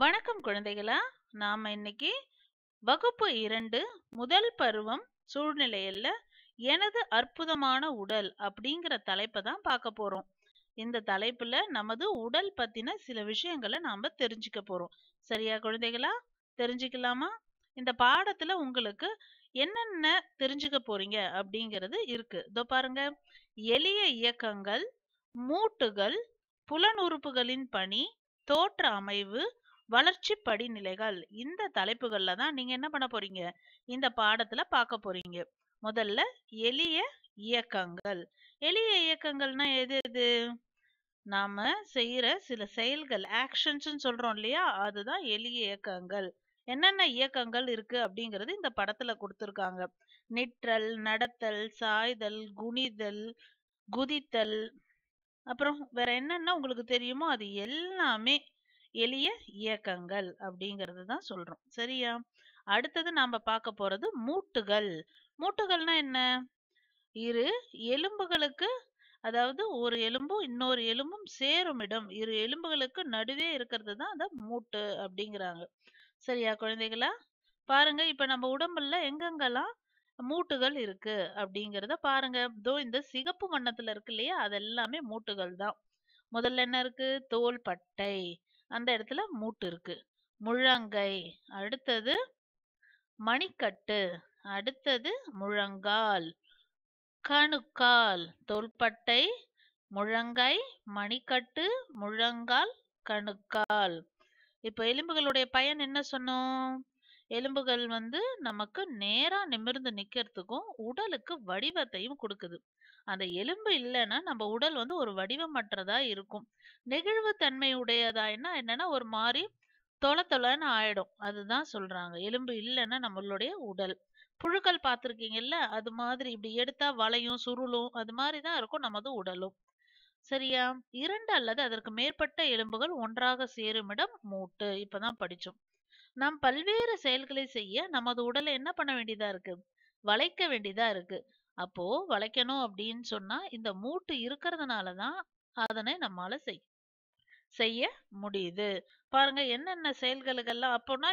வணக்கம் குழந்தைகளா நாம இன்னைக்கு வகுப்பு இரண்டு முதல் பருவம் சூழ்நிலையில எனது அற்புதமான உடல் அப்படிங்கிற தலைப்பை தான் பார்க்க போறோம் இந்த தலைப்புல நமது உடல் பத்தின சில விஷயங்களை நாம தெரிஞ்சுக்க போறோம் சரியா குழந்தைகளா தெரிஞ்சுக்கலாமா இந்த பாடத்துல உங்களுக்கு என்னென்ன தெரிஞ்சுக்க போறீங்க அப்படிங்கிறது இருக்கு இதோ பாருங்க எளிய இயக்கங்கள் மூட்டுகள் புலனுறுப்புகளின் பணி தோற்ற அமைவு வளர்ச்சி படிநிலைகள் இந்த தலைப்புகள்ல தான் நீங்க என்ன பண்ண போறீங்க இந்த பாடத்துல பார்க்க போறீங்க முதல்ல எளிய இயக்கங்கள் எளிய இயக்கங்கள்னா எது எது நாம செய்யற சில செயல்கள் ஆக்ஷன்ஸ் சொல்றோம் இல்லையா அதுதான் எளிய இயக்கங்கள் என்னென்ன இயக்கங்கள் இருக்கு அப்படிங்கிறது இந்த படத்துல கொடுத்துருக்காங்க நிற்றல் நடத்தல் சாய்தல் குனிதல் குதித்தல் அப்புறம் வேற என்னென்ன உங்களுக்கு தெரியுமோ அது எல்லாமே எளிய இயக்கங்கள் அப்படிங்கிறது தான் சொல்றோம் சரியா அடுத்தது நாம பார்க்க போறது மூட்டுகள் மூட்டுகள்னா என்ன இரு எலும்புகளுக்கு அதாவது ஒரு எலும்பும் இன்னொரு எலும்பும் சேரும் இடம் இரு எலும்புகளுக்கு நடுவே இருக்கிறது தான் அந்த மூட்டு அப்படிங்கிறாங்க சரியா குழந்தைகளா பாருங்க இப்ப நம்ம உடம்புல எங்கெங்கெல்லாம் மூட்டுகள் இருக்கு அப்படிங்கிறத பாருங்க இதோ இந்த சிகப்பு வண்ணத்துல இருக்கு இல்லையா அது எல்லாமே மூட்டுகள் தான் முதல்ல என்ன இருக்கு தோல் பட்டை அந்த இடத்துல மூட்டு இருக்கு முழங்கை அடுத்தது மணிக்கட்டு அடுத்தது முழங்கால் கணுக்கால் தோள்பட்டை முழங்கை மணிக்கட்டு முழங்கால் கணுக்கால் இப்போ எலும்புகளுடைய பயன் என்ன சொன்னோம் எலும்புகள் வந்து நமக்கு நேரா நிமிர்ந்து நிக்கிறதுக்கும் உடலுக்கு வடிவத்தையும் கொடுக்குது அந்த எலும்பு இல்லைன்னா நம்ம உடல் வந்து ஒரு வடிவமற்றதா இருக்கும் நெகிழ்வு தன்மை என்ன என்னன்னா ஒரு மாதிரி தொலை தொலைன்னு ஆயிடும் அதுதான் சொல்றாங்க எலும்பு இல்லைன்னா நம்மளுடைய உடல் புழுக்கள் பார்த்துருக்கீங்கல்ல அது மாதிரி இப்படி எடுத்தா வளையும் சுருளும் அது மாதிரி தான் இருக்கும் நமது உடலும் சரியா இரண்டு அல்லது அதற்கு மேற்பட்ட எலும்புகள் ஒன்றாக சேருமிடம் மூட்டு இப்பதான் படிச்சோம் நாம் பல்வேறு செயல்களை செய்ய நமது உடலை என்ன பண்ண வேண்டியதா இருக்கு வளைக்க வேண்டியதா இருக்கு அப்போ வளைக்கணும் அப்படின்னு சொன்னா இந்த மூட்டு இருக்கிறதுனாலதான் அதனை நம்மால செய்ய செய்ய முடியுது பாருங்க என்னென்ன செயல்களுக்கெல்லாம் அப்போனா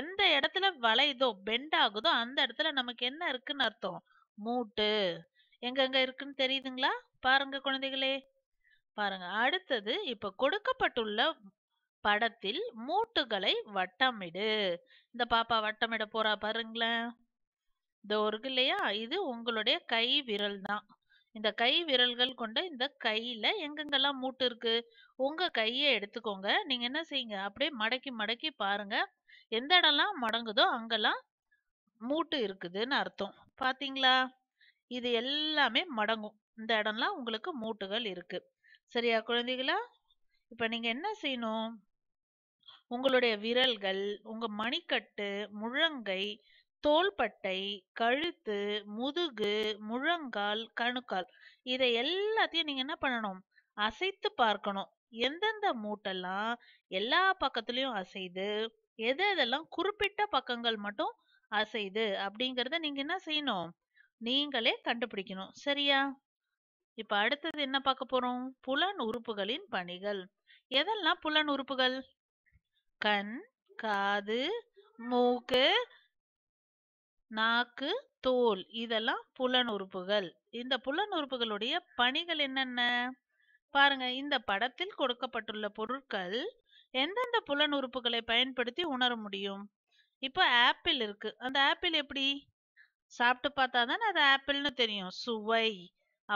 எந்த இடத்துல வளையுதோ பெண்ட் ஆகுதோ அந்த இடத்துல நமக்கு என்ன இருக்குன்னு அர்த்தம் மூட்டு எங்கெங்க இருக்குன்னு தெரியுதுங்களா பாருங்க குழந்தைகளே பாருங்க அடுத்தது இப்ப கொடுக்கப்பட்டுள்ள படத்தில் மூட்டுகளை வட்டமிடு இந்த பாப்பா வட்டமிட போறா பாருங்களேன் இந்த இருக்கு இல்லையா இது உங்களுடைய கை விரல் தான் இந்த கை விரல்கள் கொண்ட இந்த கையில எங்கெங்கெல்லாம் மூட்டு இருக்கு உங்க கையை எடுத்துக்கோங்க நீங்க என்ன செய்யுங்க அப்படியே மடக்கி மடக்கி பாருங்க எந்த இடம்லாம் மடங்குதோ அங்கெல்லாம் மூட்டு இருக்குதுன்னு அர்த்தம் பாத்தீங்களா இது எல்லாமே மடங்கும் இந்த இடம்லாம் உங்களுக்கு மூட்டுகள் இருக்கு சரியா குழந்தைகளா இப்ப நீங்க என்ன செய்யணும் உங்களுடைய விரல்கள் உங்க மணிக்கட்டு முழங்கை தோள்பட்டை கழுத்து முதுகு முழங்கால் கணுக்கால் இதை எல்லாத்தையும் நீங்க என்ன பண்ணணும் அசைத்து பார்க்கணும் எந்தெந்த மூட்டெல்லாம் எல்லா பக்கத்துலயும் அசைது எது எதெல்லாம் குறிப்பிட்ட பக்கங்கள் மட்டும் அசைது அப்படிங்கறத நீங்க என்ன செய்யணும் நீங்களே கண்டுபிடிக்கணும் சரியா இப்ப அடுத்தது என்ன பார்க்க போறோம் புலன் உறுப்புகளின் பணிகள் எதெல்லாம் புலன் உறுப்புகள் கண் காது மூக்கு நாக்கு தோல் இதெல்லாம் புலன் உறுப்புகள் இந்த புலன் உறுப்புகளுடைய பணிகள் என்னென்ன பாருங்க இந்த படத்தில் கொடுக்கப்பட்டுள்ள பொருட்கள் எந்தெந்த புலன் உறுப்புகளை பயன்படுத்தி உணர முடியும் இப்போ ஆப்பிள் இருக்கு அந்த ஆப்பிள் எப்படி சாப்பிட்டு பார்த்தா தானே அது ஆப்பிள்னு தெரியும் சுவை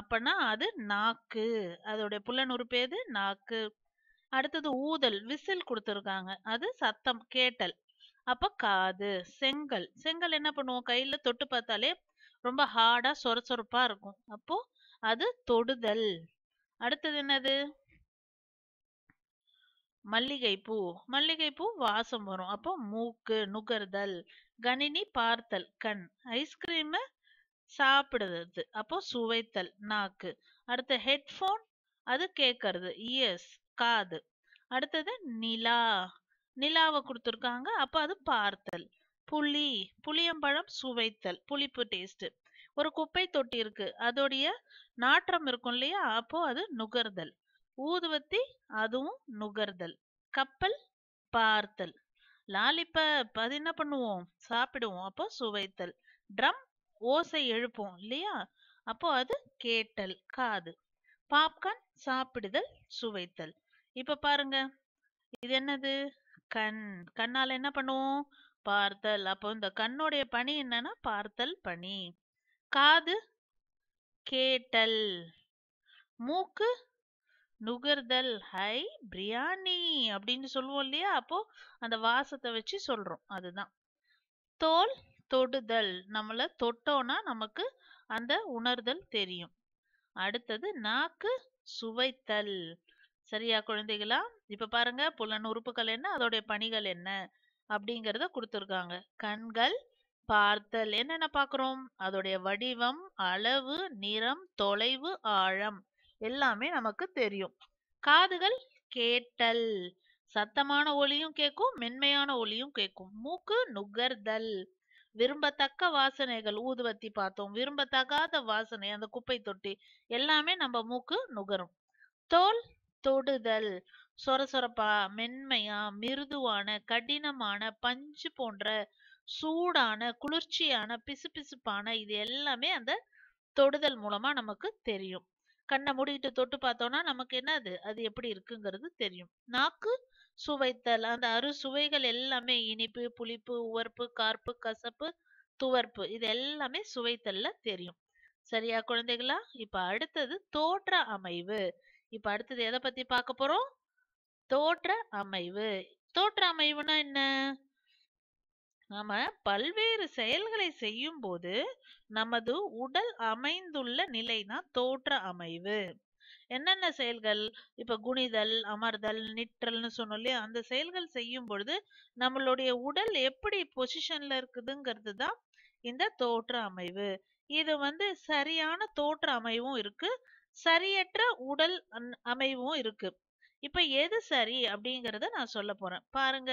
அப்பனா அது நாக்கு அதோடைய புலன் உறுப்பு எது நாக்கு அடுத்தது ஊதல் விசில் கொடுத்துருக்காங்க அது சத்தம் கேட்டல் அப்ப காது செங்கல் செங்கல் என்ன பண்ணுவோம் கையில தொட்டு பார்த்தாலே ரொம்ப ஹார்டா சொர சொரப்பா இருக்கும் அப்போ அது தொடுதல் அடுத்தது என்னது மல்லிகைப்பூ மல்லிகைப்பூ வாசம் வரும் அப்போ மூக்கு நுகர்தல் கணினி பார்த்தல் கண் ஐஸ்கிரீம் சாப்பிடுறது அப்போ சுவைத்தல் நாக்கு அடுத்த ஹெட்ஃபோன் அது கேட்கறது இயர்ஸ் காது அடுத்தது நிலா நிலாவை கொடுத்துருக்காங்க அப்ப அது பார்த்தல் புளி புளியம்பழம் சுவைத்தல் புளிப்பு டேஸ்ட் ஒரு குப்பை தொட்டி இருக்கு அதோடைய நாற்றம் இருக்கும் இல்லையா அப்போ அது நுகர்தல் ஊதுவத்தி அதுவும் நுகர்தல் கப்பல் பார்த்தல் லாலிப்ப அது என்ன பண்ணுவோம் சாப்பிடுவோம் அப்போ சுவைத்தல் ட்ரம் ஓசை எழுப்போம் இல்லையா அப்போ அது கேட்டல் காது பாப்கார்ன் சாப்பிடுதல் சுவைத்தல் இப்ப பாருங்க இது என்னது கண் கண்ணால என்ன பண்ணுவோம் பார்த்தல் அப்போ இந்த கண்ணுடைய பணி என்னன்னா பார்த்தல் பணி காது கேட்டல் மூக்கு நுகர்தல் ஹை பிரியாணி அப்படின்னு சொல்லுவோம் இல்லையா அப்போ அந்த வாசத்தை வச்சு சொல்றோம் அதுதான் தோல் தொடுதல் நம்மள தொட்டோம்னா நமக்கு அந்த உணர்தல் தெரியும் அடுத்தது நாக்கு சுவைத்தல் சரியா குழந்தைகளா இப்ப பாருங்க புலன் உறுப்புகள் என்ன அதோடைய பணிகள் என்ன அப்படிங்கறத கொடுத்துருக்காங்க கண்கள் பார்த்தல் என்னென்ன பாக்குறோம் அதோடைய வடிவம் அளவு நிறம் தொலைவு ஆழம் எல்லாமே நமக்கு தெரியும் காதுகள் கேட்டல் சத்தமான ஒளியும் கேட்கும் மென்மையான ஒளியும் கேட்கும் மூக்கு நுகர்தல் விரும்பத்தக்க வாசனைகள் ஊதுவத்தி பார்த்தோம் விரும்பத்தகாத வாசனை அந்த குப்பை தொட்டி எல்லாமே நம்ம மூக்கு நுகரும் தோல் தொடுதல் சொரசொரப்பா மென்மையா மிருதுவான கடினமான பஞ்சு போன்ற சூடான குளிர்ச்சியான பிசுபிசுப்பான இது எல்லாமே அந்த தொடுதல் மூலமா நமக்கு தெரியும் கண்ணை மூடிட்டு தொட்டு பார்த்தோம்னா நமக்கு என்ன அது அது எப்படி இருக்குங்கிறது தெரியும் நாக்கு சுவைத்தல் அந்த அறு சுவைகள் எல்லாமே இனிப்பு புளிப்பு உவர்ப்பு கார்ப்பு கசப்பு துவர்ப்பு இது எல்லாமே சுவைத்தல்ல தெரியும் சரியா குழந்தைகளா இப்ப அடுத்தது தோற்ற அமைவு இப்ப அடுத்தது எதை பத்தி பார்க்க போறோம் தோற்ற அமைவு தோற்ற அமைவுனா என்ன நாம பல்வேறு செயல்களை செய்யும் போது நமது உடல் அமைந்துள்ள நிலைனா தோற்ற அமைவு என்னென்ன செயல்கள் இப்ப குனிதல் அமர்தல் நிற்றல்னு சொன்னோம் இல்லையா அந்த செயல்கள் செய்யும் பொழுது நம்மளுடைய உடல் எப்படி பொசிஷன்ல இருக்குதுங்கிறது தான் இந்த தோற்ற அமைவு இது வந்து சரியான தோற்ற அமைவும் இருக்கு சரியற்ற உடல் அமைவும் இருக்கு இப்ப எது சரி அப்படிங்கறத நான் சொல்ல போறேன் பாருங்க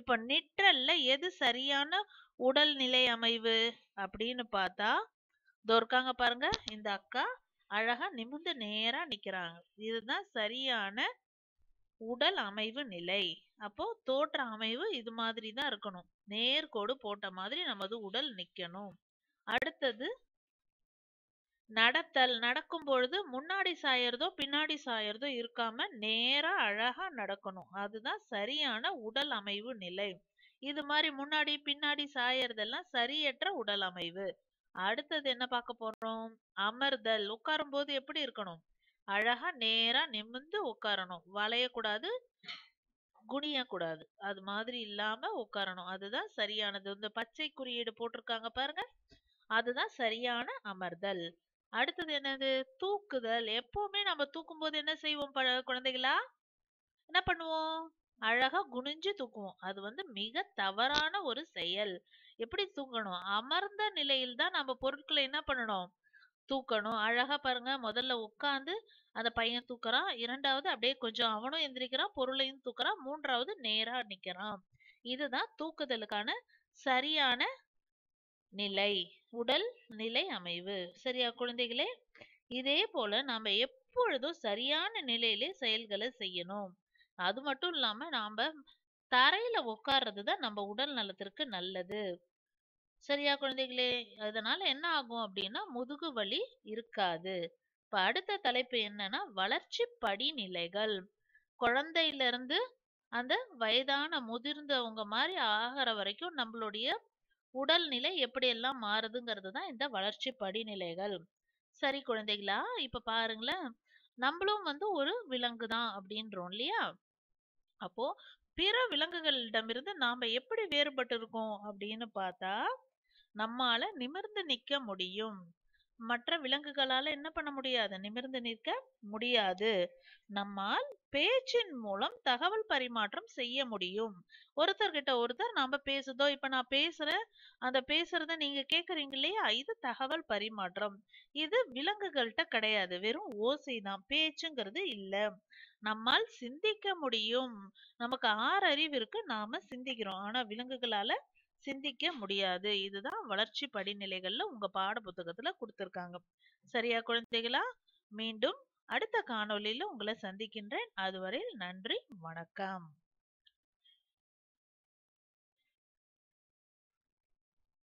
இப்ப நிற்றல்ல எது சரியான உடல் நிலை அமைவு அப்படின்னு பார்த்தா இதோ இருக்காங்க பாருங்க இந்த அக்கா அழகா நிமிந்து நேரா நிக்கிறாங்க இதுதான் சரியான உடல் அமைவு நிலை அப்போ தோற்ற அமைவு இது மாதிரி தான் இருக்கணும் நேர்கோடு போட்ட மாதிரி நமது உடல் நிக்கணும் அடுத்தது நடத்தல் நடக்கும் பொழுது முன்னாடி சாயறதோ பின்னாடி சாயறதோ இருக்காம நேரா அழகா நடக்கணும் அதுதான் சரியான உடல் அமைவு நிலை இது மாதிரி முன்னாடி பின்னாடி சாயறதெல்லாம் சரியற்ற உடல் அமைவு அடுத்தது என்ன பார்க்க போறோம் அமர்தல் உட்காரும் போது எப்படி இருக்கணும் அழகா நேரா நிமிந்து உட்காரணும் வளையக்கூடாது குனியக்கூடாது அது மாதிரி இல்லாம உட்காரணும் அதுதான் சரியானது இந்த பச்சை குறியீடு போட்டிருக்காங்க பாருங்க அதுதான் சரியான அமர்தல் அடுத்தது என்னது தூக்குதல் எப்பவுமே நம்ம தூக்கும் போது என்ன செய்வோம் குழந்தைகளா என்ன பண்ணுவோம் அழகா குனிஞ்சு தூக்குவோம் அது வந்து மிக தவறான ஒரு செயல் எப்படி தூங்கணும் அமர்ந்த நிலையில் தான் நம்ம பொருட்களை என்ன பண்ணணும் தூக்கணும் அழகா பாருங்க முதல்ல உட்காந்து அந்த பையன் தூக்குறான் இரண்டாவது அப்படியே கொஞ்சம் அவனும் எந்திரிக்கிறான் பொருளையும் தூக்குறான் மூன்றாவது நேரா நிக்கிறான் இதுதான் தூக்குதலுக்கான சரியான நிலை உடல் நிலை அமைவு சரியா குழந்தைகளே இதே போல நாம எப்பொழுதும் சரியான நிலையிலே செயல்களை செய்யணும் அது மட்டும் இல்லாம நாம தரையில உட்கார்றது தான் நம்ம உடல் நலத்திற்கு நல்லது சரியா குழந்தைகளே அதனால என்ன ஆகும் அப்படின்னா முதுகு வலி இருக்காது இப்ப அடுத்த தலைப்பு என்னன்னா வளர்ச்சி படிநிலைகள் குழந்தையில இருந்து அந்த வயதான முதிர்ந்தவங்க மாதிரி ஆகிற வரைக்கும் நம்மளுடைய உடல்நிலை எப்படியெல்லாம் மாறுதுங்கிறது தான் இந்த வளர்ச்சி படிநிலைகள் சரி குழந்தைகளா இப்ப பாருங்களேன் நம்மளும் வந்து ஒரு விலங்கு தான் அப்படின்றோம் இல்லையா அப்போ பிற விலங்குகளிடமிருந்து நாம எப்படி வேறுபட்டு இருக்கோம் அப்படின்னு பார்த்தா நம்மால நிமிர்ந்து நிக்க முடியும் மற்ற விலங்குகளால என்ன பண்ண முடியாது நிமிர்ந்து நிற்க முடியாது நம்மால் பேச்சின் மூலம் தகவல் பரிமாற்றம் செய்ய முடியும் ஒருத்தர்கிட்ட ஒருத்தர் நாம பேசுதோ இப்ப நான் பேசுறேன் அந்த பேசுறத நீங்க கேக்குறீங்க இல்லையா இது தகவல் பரிமாற்றம் இது விலங்குகள்கிட்ட கிடையாது வெறும் ஓசை தான் பேச்சுங்கிறது இல்ல நம்மால் சிந்திக்க முடியும் நமக்கு ஆறு அறிவு இருக்கு நாம சிந்திக்கிறோம் ஆனா விலங்குகளால சிந்திக்க முடியாது இதுதான் வளர்ச்சி படிநிலைகள்ல உங்க பாட புத்தகத்துல கொடுத்திருக்காங்க சரியா குழந்தைகளா மீண்டும் அடுத்த காணொளியில உங்களை சந்திக்கின்றேன் அதுவரையில் நன்றி வணக்கம்